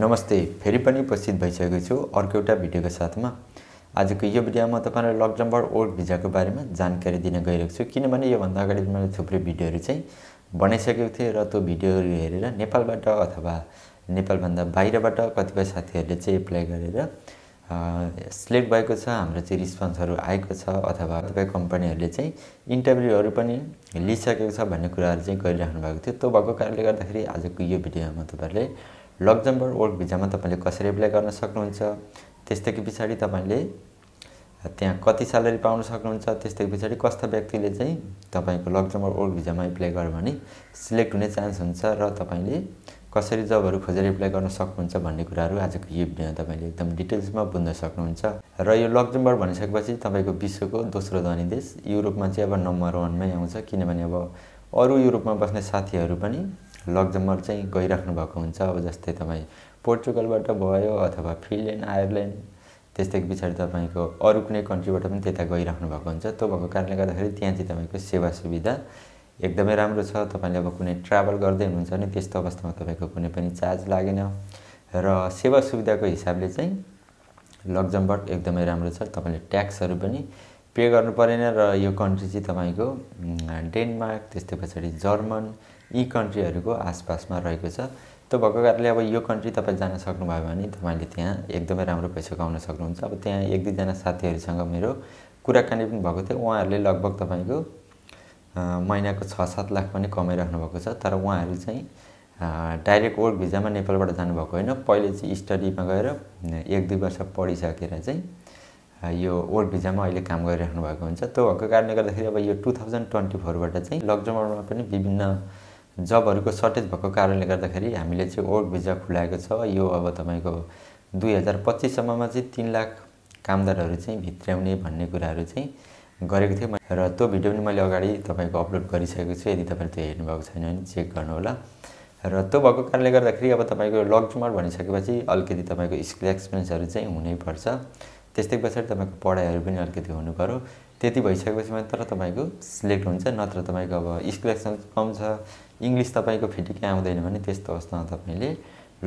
नमस्ते फेरि पनि उपस्थित भइसकेको छु अर्को एउटा भिडियोको साथमा आजको यो भिडियोमा तपाईँलाई लक नम्बर वर्क भिजाको बारेमा जानकारी दिन गइरहेको छु किनभने योभन्दा अगाडि मैले थुप्रै भिडियोहरू चाहिँ बनाइसकेको थिएँ र त्यो भिडियोहरू हेरेर नेपालबाट अथवा नेपालभन्दा बाहिरबाट कतिपय साथीहरूले चाहिँ एप्लाई गरेर सिलेक्ट भएको छ हाम्रो चाहिँ रिस्पोन्सहरू आएको छ अथवा कतिपय कम्पनीहरूले चाहिँ इन्टरभ्यूहरू पनि लिइसकेको छ भन्ने कुराहरू चाहिँ गरिराख्नु भएको थियो त्यो भएको कारणले गर्दाखेरि आजको यो भिडियोमा तपाईँहरूले लक्जमबर्ग वर्क भिजामा तपाईँले कसरी एप्लाई गर्न सक्नुहुन्छ त्यसदेखि पछाडि तपाईँले त्यहाँ कति स्यालेरी पाउन सक्नुहुन्छ त्यसदेखि पछाडि कस्ता व्यक्तिले चाहिँ तपाईँको लक्जमबर्ग वर्क भिजामा एप्लाई गर्यो भने सिलेक्ट हुने चान्स हुन्छ र तपाईँले कसरी जबहरू खोजेर एप्लाई गर्न सक्नुहुन्छ भन्ने कुराहरू आजको यो भिडियोमा तपाईँले एकदम डिटेल्समा बुझ्न सक्नुहुन्छ र यो लक्जमबर्ग भनिसकेपछि तपाईँको विश्वको दोस्रो धनी देश युरोपमा चाहिँ अब नम्बर वानमै आउँछ किनभने अब अरू युरोपमा बस्ने साथीहरू पनि लगजम्बर चाहिँ गइराख्नु भएको हुन्छ अब जस्तै तपाईँ पोर्चुगलबाट भयो अथवा फिनल्यान्ड आयरल्यान्ड त्यस्तै पछाडि तपाईँको अरू कुनै कन्ट्रीबाट पनि त्यता गइराख्नु भएको हुन्छ त्यो भएको कारणले गर्दाखेरि त्यहाँ चाहिँ तपाईँको सेवा सुविधा एकदमै राम्रो छ तपाईँले अब कुनै ट्राभल गर्दै हुनुहुन्छ भने त्यस्तो अवस्थामा तपाईँको कुनै पनि चार्ज लागेन र सेवा सुविधाको हिसाबले चाहिँ लग्जमबर्ग एकदमै राम्रो छ तपाईँले ट्याक्सहरू पनि पे गर्नु परेन र यो कन्ट्री चाहिँ तपाईँको डेनमार्क त्यस्तै पछाडि जर्मन यी कन्ट्रीहरूको आसपासमा रहेको छ त्यो भएको कारणले अब यो कन्ट्री तपाईँ जान सक्नुभयो भने तपाईँले त्यहाँ एकदमै राम्रो पैसा कमाउन सक्नुहुन्छ अब त्यहाँ एक दुईजना साथीहरूसँग मेरो कुराकानी पनि भएको थियो उहाँहरूले लगभग तपाईँको महिनाको छ सात लाख पनि कमाइराख्नु भएको छ तर उहाँहरू चाहिँ डाइरेक्ट वर्क भिजामा नेपालबाट जानुभएको होइन पहिले चाहिँ स्टडीमा गएर एक दुई वर्ष पढिसकेर चाहिँ यो ओल्ड भिजामा अहिले काम गरिराख्नु भएको हुन्छ त्यो भएको कारणले गर्दाखेरि अब यो टु थाउजन्ड ट्वेन्टी फोरबाट चाहिँ लकडाउनमा पनि विभिन्न जबहरूको सर्टेज भएको कारणले गर्दाखेरि हामीले चाहिँ ओल्ड भिजा खुलाएको छ यो अब तपाईँको दुई हजार पच्चिससम्ममा चाहिँ तिन लाख कामदारहरू चाहिँ भित्र्याउने भन्ने कुराहरू चाहिँ गरेको थिएँ मैले र त्यो भिडियो पनि मैले अगाडि तपाईँको अपलोड गरिसकेको छु यदि तपाईँले त्यो हेर्नुभएको छैन भने चेक गर्नुहोला र त्यो भएको कारणले गर्दाखेरि अब तपाईँको लक्जमर भनिसकेपछि अलिकति तपाईँको स्किल एक्सपिरियन्सहरू चाहिँ हुनैपर्छ त्यस्तै पछाडि तपाईँको पढाइहरू पनि अलिकति हुनु पऱ्यो त्यति भइसकेपछि मात्र तपाईँको सिलेक्ट हुन्छ नत्र तपाईँको अब स्कुलेक्सन कम छ इङ्ग्लिस तपाईँको फिटिकै आउँदैन भने त्यस्तो अवस्थामा तपाईँले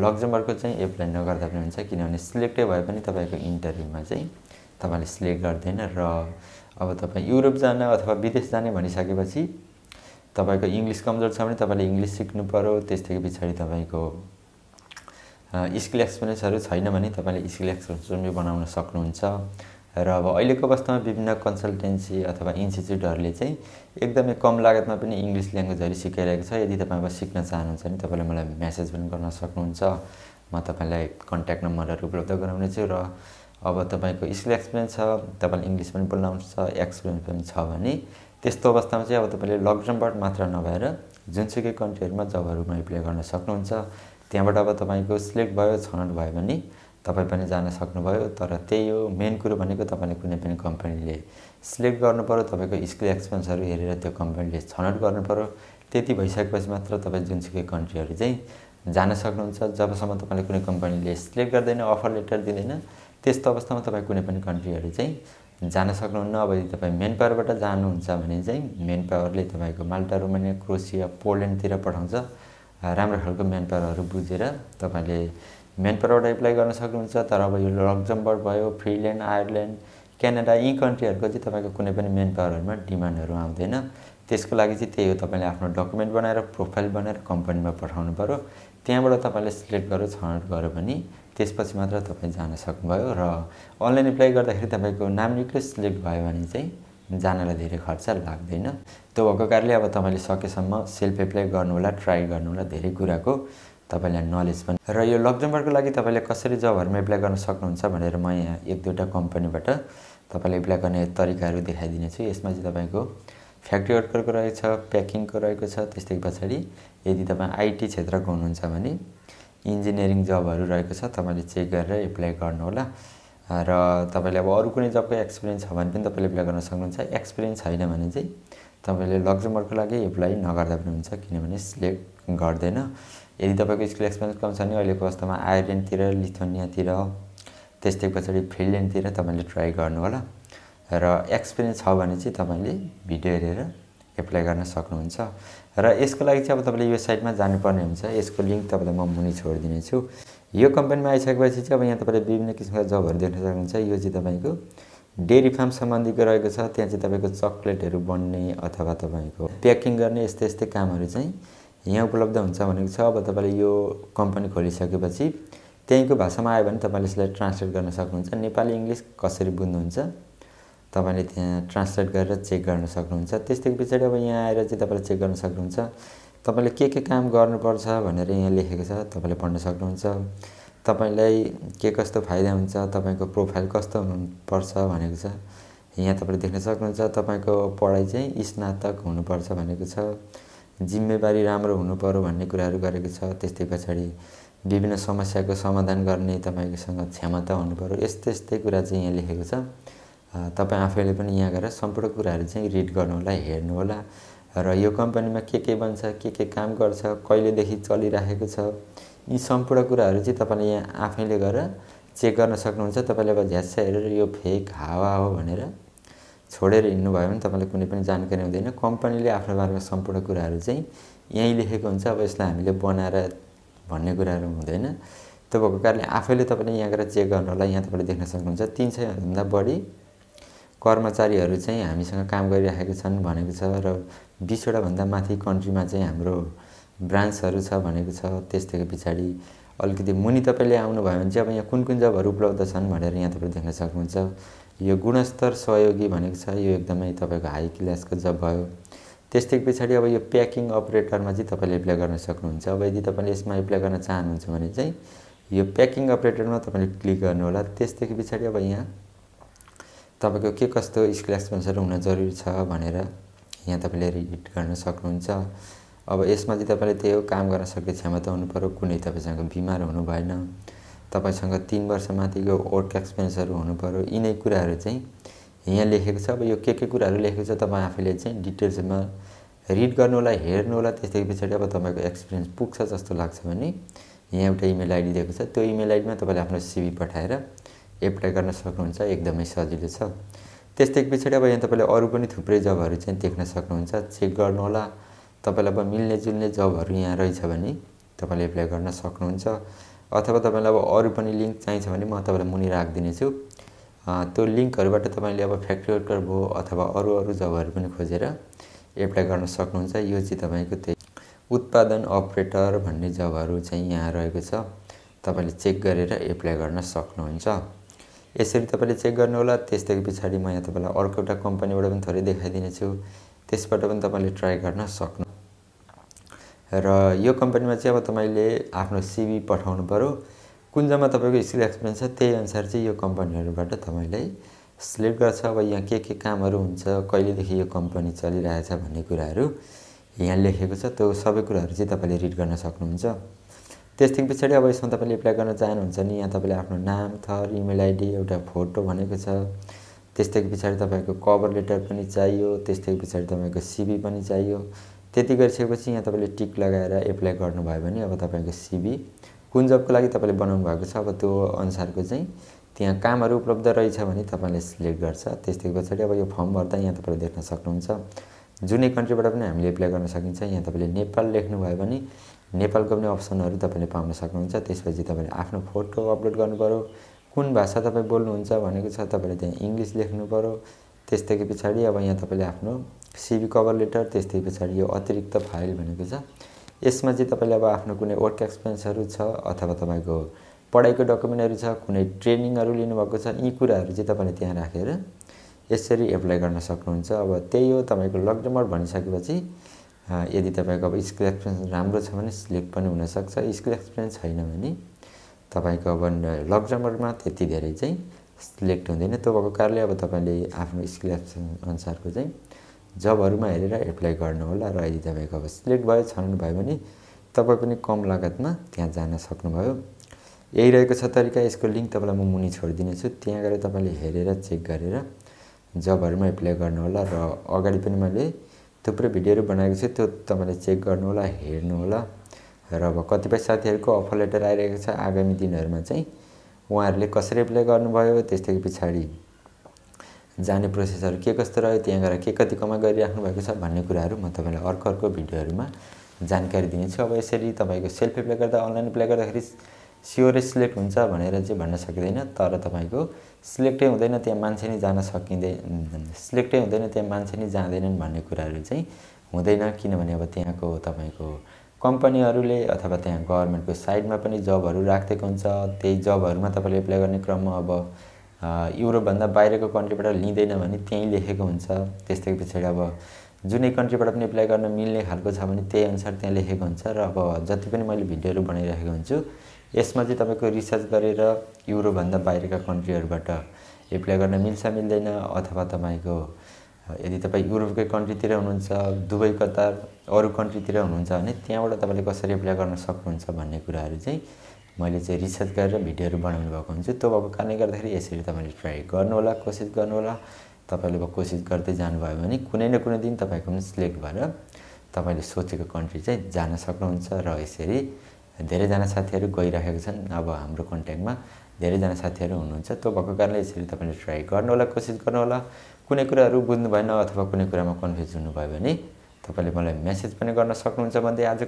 लक्जमबर्गको चाहिँ एप्लाई नगर्दा पनि हुन्छ किनभने सिलेक्टै भए पनि तपाईँको इन्टरभ्यूमा चाहिँ तपाईँले सिलेक्ट गर्दैन र अब तपाईँ युरोप जान अथवा विदेश जाने भनिसकेपछि तपाईँको इङ्ग्लिस कमजोर छ भने तपाईँले इङ्ग्लिस सिक्नु पऱ्यो त्यसदेखि पछाडि तपाईँको स्किल एक्सपिरियन्सहरू छैन भने तपाईँले स्किल एक्सपिरियन्स पनि बनाउन सक्नुहुन्छ र अब अहिलेको अवस्थामा विभिन्न कन्सल्टेन्सी अथवा इन्स्टिच्युटहरूले चाहिँ एकदमै कम लागतमा पनि इङ्ग्लिस ल्याङ्ग्वेजहरू सिकाइरहेको छ यदि तपाईँ अब सिक्न चाहनुहुन्छ भने तपाईँले मलाई म्यासेज पनि गर्न सक्नुहुन्छ म तपाईँलाई कन्ट्याक्ट नम्बरहरू उपलब्ध गराउनेछु र अब तपाईँको स्किल एक्सपिरियन्स छ तपाईँले इङ्ग्लिस पनि बोल्न आउँछ एक्सपिरियन्स पनि छ भने त्यस्तो अवस्थामा चाहिँ अब तपाईँले लकडाउनबाट मात्र नभएर जुनसुकै कन्ट्रीहरूमा जबहरूमा एप्लाई गर्न सक्नुहुन्छ त्यहाँबाट अब तपाईँको सिलेक्ट भयो छनौट भयो भने तपाईँ पनि जान सक्नुभयो तर त्यही हो मेन कुरो भनेको तपाईँले कुनै पनि कम्पनीले सिलेक्ट गर्नुपऱ्यो तपाईँको स्किल एक्सपेन्सहरू हेरेर त्यो कम्पनीले छनौट गर्नुपऱ्यो त्यति भइसकेपछि मात्र तपाईँ जुनसुकै कन्ट्रीहरू चाहिँ जान सक्नुहुन्छ जबसम्म तपाईँले कुनै कम्पनीले सिलेक्ट गर्दैन अफर लेटर दिँदैन त्यस्तो अवस्थामा तपाईँ कुनै पनि कन्ट्रीहरू चाहिँ जान सक्नुहुन्न अब यदि तपाईँ मेन पावरबाट जानुहुन्छ भने चाहिँ मेन पावरले तपाईँको माल्टा रोमानिया क्रोसिया पोल्यान्डतिर पठाउँछ राम्रो खालको म्यान पावरहरू बुझेर तपाईँले म्यान पावरबाट एप्लाई गर्न सक्नुहुन्छ तर अब यो लक्जमबर्ग भयो फिनल्यान्ड आयरल्यान्ड क्यानाडा यी कन्ट्रीहरूको चाहिँ तपाईँको कुनै पनि म्यान पावरहरूमा डिमान्डहरू आउँदैन त्यसको लागि चाहिँ त्यही हो तपाईँले आफ्नो डकुमेन्ट बनाएर प्रोफाइल बनाएर कम्पनीमा पठाउनु पऱ्यो त्यहाँबाट तपाईँले सिलेक्ट गर्यो छनौट गऱ्यो भने त्यसपछि मात्र तपाईँ जान सक्नुभयो र अनलाइन एप्लाई गर्दाखेरि तपाईँको नाम निक्लै सिलेक्ट भयो भने चाहिँ जानलाई धेरै खर्च लाग्दैन त्यो भएको कारणले अब तपाईँले सकेसम्म सेल्फ एप्लाई गर्नुहोला ट्राई होला धेरै कुराको तपाईँलाई नलेज पनि र यो लकडाउनबाटको लागि तपाईँले कसरी जबहरूमा एप्लाई गर्न सक्नुहुन्छ भनेर म यहाँ एक दुईवटा कम्पनीबाट तपाईँले एप्लाई गर्ने तरिकाहरू देखाइदिनेछु यसमा चाहिँ तपाईँको फ्याक्ट्री वर्करको रहेको छ प्याकिङको रहेको छ त्यस्तै पछाडि यदि तपाईँ आइटी क्षेत्रको हुनुहुन्छ भने इन्जिनियरिङ जबहरू रहेको छ तपाईँले चेक गरेर एप्लाई गर्नुहोला र तपाईँले अब अरू कुनै जबको एक्सपिरियन्स छ भने पनि तपाईँले एप्लाई गर्न सक्नुहुन्छ एक्सपिरियन्स छैन भने चाहिँ तपाईँले लक्जमबर्गको लागि एप्लाई नगर्दा पनि हुन्छ किनभने सिलेक्ट गर्दैन यदि तपाईँको स्कुल एक्सपिरियन्स कम छ भने अहिलेको अवस्थामा आयरल्यान्डतिर लिथोनियातिर त्यस्तै पछाडि फिनल्यान्डतिर तपाईँले ट्राई गर्नु होला र एक्सपिरियन्स छ भने चाहिँ तपाईँले भिडियो हेरेर एप्लाई गर्न सक्नुहुन्छ र यसको लागि चाहिँ अब तपाईँले यो साइटमा जानुपर्ने हुन्छ यसको लिङ्क तपाईँलाई म मुनि छोडिदिनेछु यो कम्पनीमा आइसकेपछि चाहिँ अब यहाँ तपाईँले विभिन्न किसिमका जबहरू देख्न सक्नुहुन्छ यो चाहिँ तपाईँको डेरी फार्म सम्बन्धीको रहेको छ त्यहाँ चाहिँ तपाईँको चक्लेटहरू बन्ने अथवा तपाईँको प्याकिङ गर्ने यस्तै यस्तै कामहरू चाहिँ यहाँ उपलब्ध हुन्छ भनेको छ अब तपाईँले यो कम्पनी खोलिसकेपछि त्यहीँको भाषामा आयो भने तपाईँले यसलाई ट्रान्सलेट गर्न सक्नुहुन्छ नेपाली इङ्ग्लिस कसरी बुझ्नुहुन्छ तपाईँले त्यहाँ ट्रान्सलेट गरेर चेक गर्न सक्नुहुन्छ त्यस्तै पछाडि अब यहाँ आएर चाहिँ तपाईँले चेक गर्न सक्नुहुन्छ तपाईँले के के काम गर्नुपर्छ भनेर यहाँ लेखेको छ तपाईँले पढ्न सक्नुहुन्छ तपाईँलाई के कस्तो फाइदा हुन्छ तपाईँको प्रोफाइल कस्तो हुनुपर्छ भनेको छ यहाँ तपाईँले देख्न सक्नुहुन्छ तपाईँको पढाइ चाहिँ स्नातक हुनुपर्छ भनेको छ जिम्मेवारी राम्रो हुनुपऱ्यो भन्ने कुराहरू गरेको छ त्यस्तै पछाडि विभिन्न समस्याको समाधान गर्ने तपाईँकोसँग क्षमता हुनुपऱ्यो यस्तै यस्तै कुरा चाहिँ यहाँ लेखेको छ तपाईँ आफैले पनि यहाँ गएर सम्पूर्ण कुराहरू चाहिँ रिड गर्नुहोला हेर्नुहोला र यो कम्पनीमा के के बन्छ के के काम गर्छ कहिलेदेखि चलिराखेको छ यी सम्पूर्ण कुराहरू चाहिँ तपाईँले यहाँ आफैले गएर चेक गर्न सक्नुहुन्छ तपाईँले अब झ्यास हेरेर यो फेक हावा हो भनेर छोडेर हिँड्नुभयो भने तपाईँलाई कुनै पनि जानकारी हुँदैन कम्पनीले आफ्नो बारेमा सम्पूर्ण कुराहरू चाहिँ यहीँ लेखेको हुन्छ अब यसलाई हामीले बनाएर भन्ने कुराहरू हुँदैन त्यो भएको कारणले आफैले तपाईँले यहाँ गएर चेक गर्नु होला यहाँ तपाईँले देख्न सक्नुहुन्छ तिन सयभन्दा बढी कर्मचारीहरू चाहिँ हामीसँग काम गरिराखेका छन् भनेको छ र बिसवटा भन्दा माथि कन्ट्रीमा चाहिँ हाम्रो ब्रान्चहरू छ भनेको छ त्यसदेखि पछाडि अलिकति मुनि तपाईँले आउनुभयो भने चाहिँ अब यहाँ कुन कुन जबहरू उपलब्ध छन् भनेर यहाँ तपाईँ देख्न सक्नुहुन्छ यो गुणस्तर सहयोगी भनेको छ यो एकदमै तपाईँको हाई क्लासको जब भयो त्यसदेखि पछाडि अब यो प्याकिङ अपरेटरमा चाहिँ तपाईँले एप्लाई गर्न सक्नुहुन्छ अब यदि तपाईँले यसमा एप्लाई गर्न चाहनुहुन्छ भने चाहिँ यो प्याकिङ अपरेटरमा तपाईँले क्लिक गर्नुहोला त्यसदेखि पछाडि अब यहाँ तपाईँको के कस्तो स्किल एक्सपेन्सर हुन जरुरी छ भनेर यहाँ तपाईँले रिड गर्न सक्नुहुन्छ अब यसमा चाहिँ तपाईँले त्यही हो काम गर्न सक्ने क्षमता हुनुपऱ्यो कुनै तपाईँसँग बिमार हुनु भएन तपाईँसँग तिन वर्ष माथिको वर्क एक्सपिरियन्सहरू पऱ्यो यिनै कुराहरू चाहिँ यहाँ लेखेको छ अब यो के के कुराहरू लेखेको छ तपाईँ आफैले चाहिँ डिटेल्समा रिड गर्नु होला हेर्नु होला त्यसदेखि पछाडि अब तपाईँको एक्सपिरियन्स पुग्छ जस्तो लाग्छ भने यहाँ एउटा इमेल आइडी दिएको छ त्यो इमेल आइडीमा तपाईँले आफ्नो सिभी पठाएर एप्लाई गर्न सक्नुहुन्छ एकदमै सजिलो छ त्यस्तै पछाडि अब यहाँ तपाईँले अरू पनि थुप्रै जबहरू चाहिँ देख्न सक्नुहुन्छ चेक गर्नुहोला तपाईँलाई अब मिल्ने जुल्ने जबहरू यहाँ रहेछ भने तपाईँले एप्लाई गर्न सक्नुहुन्छ अथवा तपाईँलाई अब अरू पनि लिङ्क चाहिन्छ भने म तपाईँलाई मुनि राखिदिनेछु त्यो लिङ्कहरूबाट तपाईँले अब फ्याक्ट्री वर्कर भयो अथवा अरू अरू जबहरू पनि खोजेर एप्लाई गर्न सक्नुहुन्छ यो चाहिँ तपाईँको त्यही उत्पादन अपरेटर भन्ने जबहरू चाहिँ यहाँ रहेको छ तपाईँले चेक गरेर एप्लाई गर्न सक्नुहुन्छ यसरी तपाईँले चेक गर्नु होला त्यसदेखि पछाडि म यहाँ तपाईँलाई अर्को एउटा कम्पनीबाट पनि थोरै देखाइदिनेछु त्यसबाट पनि तपाईँले ट्राई गर्न सक्नु र यो कम्पनीमा चाहिँ अब तपाईँले आफ्नो सिबी पठाउनु पऱ्यो कुन जम्मा तपाईँको स्किल एक्सपिरियन्स छ त्यही अनुसार चाहिँ यो कम्पनीहरूबाट तपाईँलाई सिलेक्ट गर्छ अब यहाँ के के कामहरू हुन्छ कहिलेदेखि यो कम्पनी चलिरहेछ भन्ने कुराहरू यहाँ लेखेको छ त्यो सबै कुराहरू चाहिँ तपाईँले रिड गर्न सक्नुहुन्छ त्यसदेखि पछाडि अब यसमा तपाईँले एप्लाई गर्न चाहनुहुन्छ नि यहाँ तपाईँले आफ्नो नाम थर इमेल आइडी एउटा फोटो भनेको छ त्यस्तै पछाडि तपाईँको कभर लेटर पनि चाहियो त्यस्तै पछाडि तपाईँको सिबी पनि चाहियो त्यति गरिसकेपछि यहाँ तपाईँले टिक लगाएर एप्लाई गर्नुभयो भने अब तपाईँको सिबी कुन जबको लागि तपाईँले बनाउनु भएको छ अब त्यो अनुसारको चाहिँ त्यहाँ कामहरू उपलब्ध रहेछ भने तपाईँले सिलेक्ट गर्छ त्यस्तै पछाडि अब यो फर्म भर्दा यहाँ तपाईँले देख्न सक्नुहुन्छ जुनै कन्ट्रीबाट पनि हामीले एप्लाई गर्न सकिन्छ यहाँ तपाईँले नेपाल लेख्नुभयो भने नेपालको पनि अप्सनहरू तपाईँले पाउन सक्नुहुन्छ त्यसपछि तपाईँले आफ्नो फोटो अपलोड गर्नुपऱ्यो कुन भाषा तपाईँ बोल्नुहुन्छ भनेको छ तपाईँले त्यहाँ इङ्ग्लिस लेख्नु पऱ्यो त्यस्तै पछाडि अब यहाँ तपाईँले आफ्नो सिभी कभर लेटर त्यस्तै पछाडि यो अतिरिक्त फाइल भनेको छ यसमा चाहिँ तपाईँले अब आफ्नो कुनै वर्क एक्सपिरियन्सहरू छ अथवा तपाईँको पढाइको डकुमेन्टहरू छ कुनै ट्रेनिङहरू लिनुभएको छ यी कुराहरू चाहिँ तपाईँले त्यहाँ राखेर यसरी एप्लाई गर्न सक्नुहुन्छ अब त्यही हो तपाईँको लकडाउन भनिसकेपछि यदि तपाईँको अब स्किल एक्सपिरियन्स राम्रो छ भने सिलेक्ट पनि हुनसक्छ स्किल एक्सपिरियन्स छैन भने तपाईँको अब लक त्यति धेरै चाहिँ सिलेक्ट हुँदैन त्यो भएको कारणले अब तपाईँले आफ्नो स्किल एक्सपिरियन्स अनुसारको चाहिँ जबहरूमा हेरेर एप्लाई गर्नुहोला र यदि तपाईँको अब सिलेक्ट भयो छनौट भयो भने तपाईँ पनि कम लागतमा त्यहाँ जान सक्नुभयो यही रहेको छ तरिका यसको लिङ्क तपाईँलाई म मुनि छोडिदिनेछु त्यहाँ गएर तपाईँले हेरेर चेक गरेर जबहरूमा एप्लाई गर्नुहोला र अगाडि पनि मैले थुप्रै भिडियोहरू बनाएको छु त्यो तपाईँले चेक गर्नु गर्नुहोला हेर्नुहोला र अब कतिपय साथीहरूको अफर लेटर आइरहेको छ आगामी दिनहरूमा चाहिँ उहाँहरूले कसरी एप्लाई गर्नुभयो त्यसदेखि पछाडि जाने प्रोसेसहरू के कस्तो रह्यो त्यहाँ गएर के कति कमा गरिराख्नु भएको छ भन्ने कुराहरू म तपाईँलाई अर्को अर्को भिडियोहरूमा जानकारी दिनेछु अब यसरी तपाईँको सेल्फ एप्लाई गर्दा अनलाइन एप्लाई गर्दाखेरि स्योरै सिलेक्ट हुन्छ भनेर चाहिँ भन्न सकिँदैन तर तपाईँको सिलेक्टै हुँदैन त्यहाँ मान्छे नै जान सकिँदै सिलेक्टै हुँदैन त्यहाँ मान्छे नै जाँदैनन् भन्ने कुराहरू चाहिँ हुँदैन किनभने अब त्यहाँको तपाईँको कम्पनीहरूले अथवा त्यहाँ गभर्मेन्टको साइडमा पनि जबहरू राखिदिएको हुन्छ त्यही जबहरूमा तपाईँले एप्लाई गर्ने क्रममा अब युरोपभन्दा बाहिरको कन्ट्रीबाट लिँदैन भने त्यहीँ लेखेको हुन्छ त्यस्तै पछाडि अब जुनै कन्ट्रीबाट पनि एप्लाई गर्न मिल्ने खालको छ भने त्यही अनुसार त्यहाँ लेखेको हुन्छ र अब जति पनि मैले भिडियोहरू बनाइरहेको हुन्छु यसमा चाहिँ तपाईँको रिसर्च गरेर युरोपभन्दा बाहिरका कन्ट्रीहरूबाट एप्लाई गर्न मिल्छ मिल्दैन अथवा तपाईँको यदि तपाईँ युरोपकै कन्ट्रीतिर हुनुहुन्छ दुबई कतार अरू कन्ट्रीतिर हुनुहुन्छ भने त्यहाँबाट तपाईँले कसरी एप्लाई गर्न सक्नुहुन्छ भन्ने कुराहरू चाहिँ मैले चाहिँ रिसर्च गरेर भिडियोहरू बनाउनु भएको हुन्छु त्यो भएको कारणले गर्दाखेरि यसरी तपाईँले ट्राई गर्नुहोला कोसिस गर्नुहोला तपाईँले अब कोसिस गर्दै जानुभयो भने कुनै न कुनै दिन तपाईँको पनि सिलेक्ट भएर तपाईँले सोचेको कन्ट्री चाहिँ जान सक्नुहुन्छ र यसरी धेरैजना साथीहरू गइरहेको छन् अब हाम्रो कन्ट्याक्टमा धेरैजना साथीहरू हुनुहुन्छ त्यो भएको कारणले यसरी तपाईँले ट्राई गर्नुहोला कोसिस गर्नुहोला कुनै कुराहरू बुझ्नु भएन अथवा कुनै कुरामा कन्फ्युज हुनुभयो भने तपाईँले मलाई मेसेज पनि गर्न सक्नुहुन्छ भन्दै आज